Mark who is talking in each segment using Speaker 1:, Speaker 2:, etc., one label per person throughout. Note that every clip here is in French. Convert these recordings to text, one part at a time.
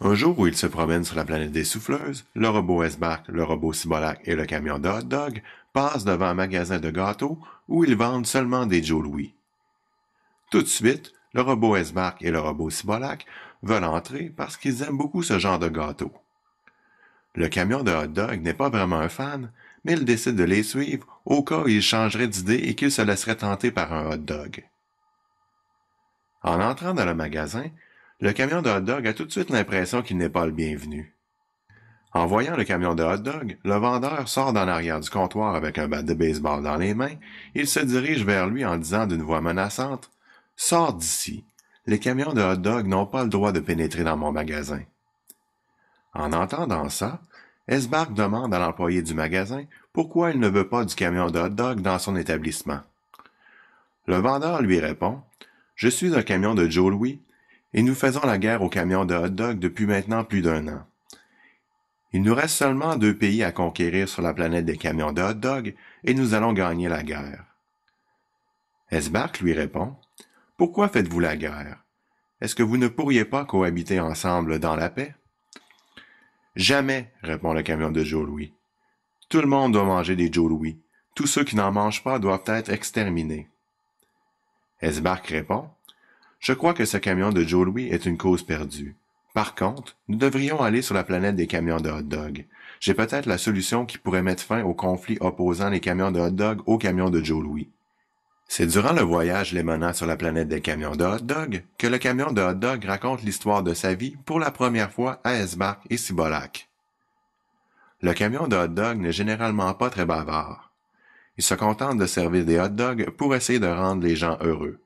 Speaker 1: Un jour où ils se promènent sur la planète des souffleuses, le robot Esbark, le robot Cibolac et le camion de hot dog passent devant un magasin de gâteaux où ils vendent seulement des Joe Louis. Tout de suite, le robot Esbark et le robot Cibolac veulent entrer parce qu'ils aiment beaucoup ce genre de gâteau. Le camion de hot dog n'est pas vraiment un fan, mais il décide de les suivre au cas où ils changerait d'idée et qu'ils se laisseraient tenter par un hot dog. En entrant dans le magasin, le camion de hot-dog a tout de suite l'impression qu'il n'est pas le bienvenu. En voyant le camion de hot-dog, le vendeur sort dans l'arrière du comptoir avec un bat de baseball dans les mains. Il se dirige vers lui en disant d'une voix menaçante Sors d'ici. Les camions de hot-dog n'ont pas le droit de pénétrer dans mon magasin. En entendant ça, Esbark demande à l'employé du magasin pourquoi il ne veut pas du camion de hot-dog dans son établissement. Le vendeur lui répond Je suis un camion de Joe Louis et nous faisons la guerre aux camions de hot dog depuis maintenant plus d'un an. Il nous reste seulement deux pays à conquérir sur la planète des camions de hot dog et nous allons gagner la guerre. Esbark lui répond Pourquoi faites-vous la guerre Est-ce que vous ne pourriez pas cohabiter ensemble dans la paix Jamais, répond le camion de Joe Louis. Tout le monde doit manger des Joe Louis. Tous ceux qui n'en mangent pas doivent être exterminés. Esbark répond je crois que ce camion de Joe Louis est une cause perdue. Par contre, nous devrions aller sur la planète des camions de hot-dog. J'ai peut-être la solution qui pourrait mettre fin au conflit opposant les camions de hot-dog aux camions de Joe Louis. C'est durant le voyage les sur la planète des camions de hot-dog que le camion de hot-dog raconte l'histoire de sa vie pour la première fois à Esbark et Sibolac. Le camion de hot-dog n'est généralement pas très bavard. Il se contente de servir des hot-dogs pour essayer de rendre les gens heureux.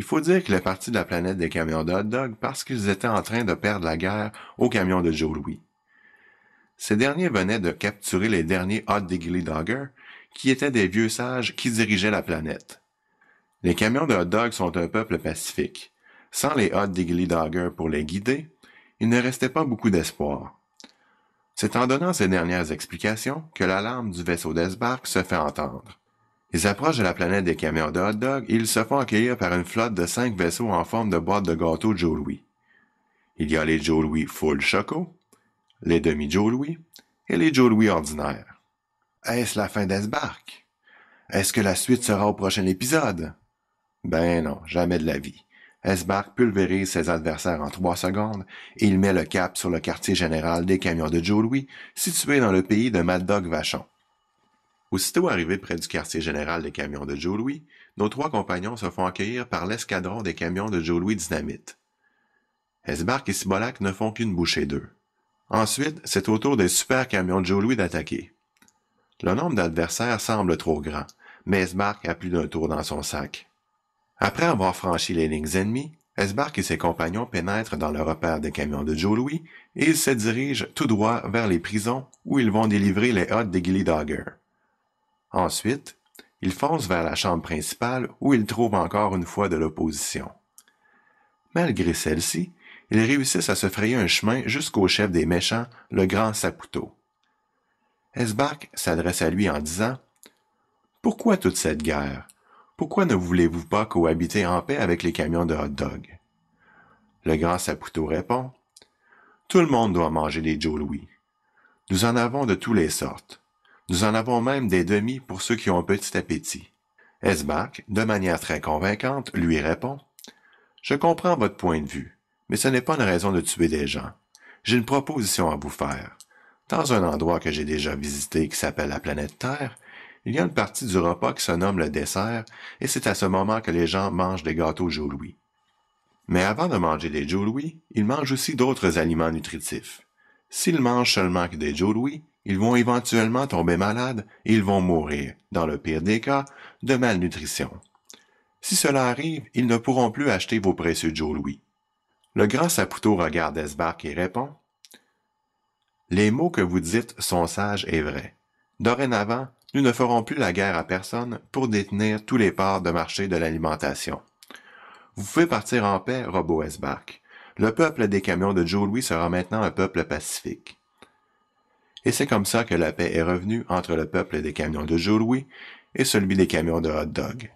Speaker 1: Il faut dire qu'il est parti de la planète des camions de hot dog parce qu'ils étaient en train de perdre la guerre aux camions de Joe Louis. Ces derniers venaient de capturer les derniers hot diggly doggers, qui étaient des vieux sages qui dirigeaient la planète. Les camions de hot dog sont un peuple pacifique. Sans les hot diggly doggers pour les guider, il ne restait pas beaucoup d'espoir. C'est en donnant ces dernières explications que l'alarme du vaisseau d'Esbark se fait entendre. Ils approchent de la planète des camions de hot dog et ils se font accueillir par une flotte de cinq vaisseaux en forme de boîte de gâteau Joe Louis. Il y a les Joe Louis full choco, les demi-Joe Louis et les Joe Louis ordinaires. Est-ce la fin d'Esbark? Est-ce que la suite sera au prochain épisode? Ben non, jamais de la vie. Esbark pulvérise ses adversaires en trois secondes et il met le cap sur le quartier général des camions de Joe Louis, situé dans le pays de Mad Dog Vachon. Aussitôt arrivés près du quartier général des camions de Joe Louis, nos trois compagnons se font accueillir par l'escadron des camions de Joe Louis Dynamite. Esbark et Sibolac ne font qu'une bouchée d'eux. Ensuite, c'est au tour des super camions de Joe Louis d'attaquer. Le nombre d'adversaires semble trop grand, mais Esbark a plus d'un tour dans son sac. Après avoir franchi les lignes ennemies, Esbark et ses compagnons pénètrent dans le repère des camions de Joe Louis et ils se dirigent tout droit vers les prisons où ils vont délivrer les hôtes des Gilly Dogger. Ensuite, il fonce vers la chambre principale où il trouve encore une fois de l'opposition. Malgré celle-ci, ils réussissent à se frayer un chemin jusqu'au chef des méchants, le grand Saputo. Esbach s'adresse à lui en disant Pourquoi toute cette guerre Pourquoi ne voulez-vous pas cohabiter en paix avec les camions de hot dog Le grand Saputo répond Tout le monde doit manger des Joe Louis. Nous en avons de toutes les sortes. Nous en avons même des demi pour ceux qui ont un petit appétit. Esbach, de manière très convaincante, lui répond Je comprends votre point de vue, mais ce n'est pas une raison de tuer des gens. J'ai une proposition à vous faire. Dans un endroit que j'ai déjà visité qui s'appelle la planète Terre, il y a une partie du repas qui se nomme le dessert, et c'est à ce moment que les gens mangent des gâteaux Joulouis. louis Mais avant de manger des Joulouis, ils mangent aussi d'autres aliments nutritifs. S'ils mangent seulement que des Joulouis, » Ils vont éventuellement tomber malades et ils vont mourir, dans le pire des cas, de malnutrition. Si cela arrive, ils ne pourront plus acheter vos précieux Joe Louis. Le grand Saputo regarde Esbark et répond Les mots que vous dites sont sages et vrais. Dorénavant, nous ne ferons plus la guerre à personne pour détenir tous les parts de marché de l'alimentation. Vous pouvez partir en paix, Robo Esbark. Le peuple des camions de Joe Louis sera maintenant un peuple pacifique et c'est comme ça que la paix est revenue entre le peuple des camions de Joe Louis et celui des camions de hot-dog.